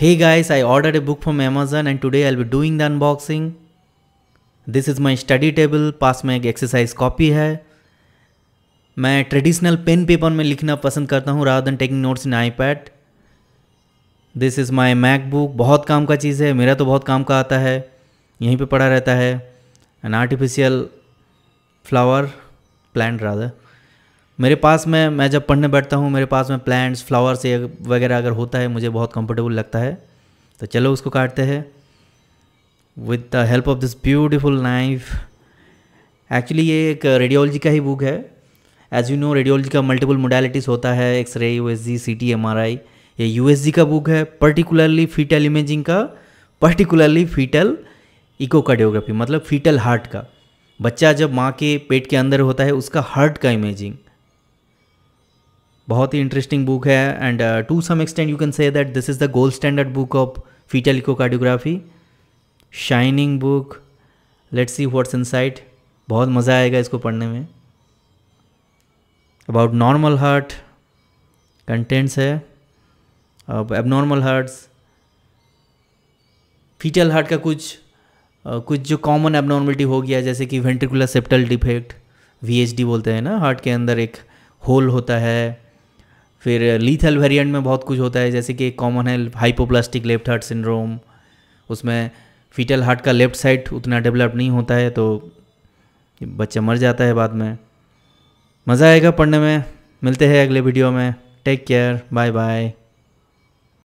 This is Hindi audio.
Hey guys, I ordered a book from Amazon and today I'll be doing the unboxing. This is my study table, पास में एक exercise copy है मैं ट्रेडिशनल पेन पेपर में लिखना पसंद करता हूँ rather than taking notes in iPad this is my MacBook बहुत काम का चीज़ है मेरा तो बहुत काम का आता है यहीं पे पड़ा रहता है an artificial flower plant rather मेरे पास में मैं जब पढ़ने बैठता हूँ मेरे पास में प्लांट्स फ्लावर्स ये वगैरह अगर होता है मुझे बहुत कंफर्टेबल लगता है तो चलो उसको काटते हैं with the help of this beautiful knife actually ये एक रेडियोलॉजी का ही बुक है एज यू नो रेडियोलॉजी का मल्टीपल मोडालिटीज़ होता है X ray U S G C T M R I ये यू एस जी का बुक है पर्टिकुलरली फीटल इमेजिंग का पर्टिकुलरली फीटल इकोकार्डियोग्राफी मतलब फीटल हार्ट का बच्चा जब माँ के पेट के अंदर होता है उसका हार्ट का इमेजिंग बहुत ही इंटरेस्टिंग बुक है and to some extent you can say that this is the gold standard book of fetal echocardiography shining book let's see what's insight बहुत मज़ा आएगा इसको पढ़ने में अबाउट नॉर्मल हार्ट कंटेंट्स है अब एबनॉर्मल हार्ट्स फीटल हार्ट का कुछ कुछ जो कॉमन एबनॉर्मलिटी हो गया जैसे कि वेंट्रिकुलर सेप्टल डिफेक्ट वी बोलते हैं ना हार्ट के अंदर एक होल होता है फिर लीथल वेरिएंट में बहुत कुछ होता है जैसे कि एक कॉमन है हाइपोप्लास्टिक लेफ्ट हार्ट सिंड्रोम उसमें फीटल हार्ट का लेफ्ट साइड उतना डेवलप नहीं होता है तो बच्चा मर जाता है बाद में मज़ा आएगा पढ़ने में मिलते हैं अगले वीडियो में टेक केयर बाय बाय